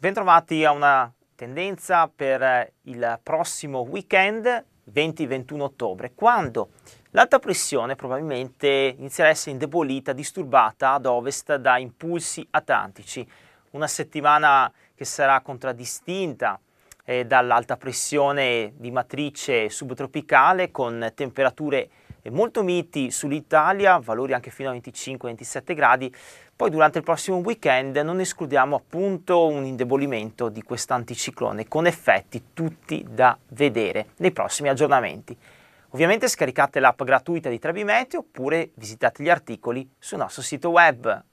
Bentrovati a una tendenza per eh, il prossimo weekend 20-21 ottobre, quando l'alta pressione probabilmente inizierà a essere indebolita, disturbata ad ovest da impulsi atlantici. Una settimana che sarà contraddistinta eh, dall'alta pressione di matrice subtropicale con temperature molto miti sull'Italia, valori anche fino a 25-27 gradi, poi durante il prossimo weekend non escludiamo appunto un indebolimento di quest'anticiclone con effetti tutti da vedere nei prossimi aggiornamenti. Ovviamente scaricate l'app gratuita di Trebimeteo oppure visitate gli articoli sul nostro sito web.